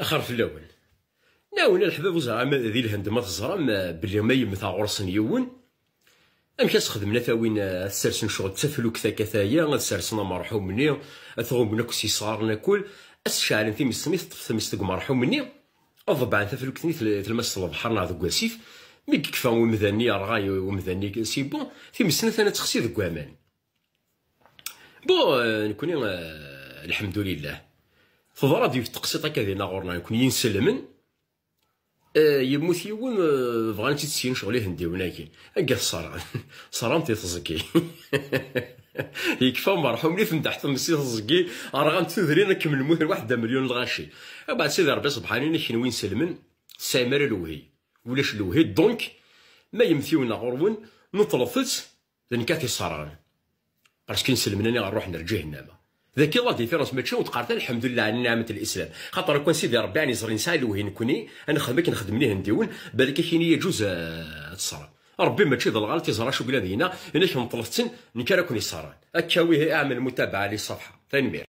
اخر في الاول ناون الحباب زعما ذي الهند ما تزرم بلي ما يمثا عرس يون امشي خدمنا تاوين السرسن شغل تفلو كثا كثايا السرسن مرحوم مني اثغم ناكل سي صارنا كل اسشعل في مسميث تفثمس مرحوم مني اضبع تفلو كثني تلمس البحر ذو كواسيف مي كفا ومذني رغاي ومذني سي بون في مسنا ثنا تخسي ذو امان بون نكوني آه، الحمد لله تضرا ديك التقسيط هكا ديالنا غورنا يكون ينسلمن آه يموت يوم آه بغا تسين شغل هندي ولكن هكا الصران صران تي تزكي يكفى مرحوم لي تندح سي تزكي راه غنتذري نكمل مهر واحد مليون الغاشي بعد سيدي ربي سبحانه انا كي نوين سلمن سامر الوهي ولاش الوهي دونك ما يمثيونا غرون نطلبت لنكاتي صران نسلمن انا نروح نرجع هنا ذاك لا ديفيرونس ماشي وتقارن الحمد لله على نعمه الاسلام خاطر كون سيدي ربي يعني زرين سالوه كوني انا خدمك نخدم ليه نديون بالك كاين جوز تصرى ربي ماشي ذا الغلط يزرا شو بلا دينا انك مطلقتن نكرا كوني صاران هكا ويه اعمل متابعه للصفحه تنمير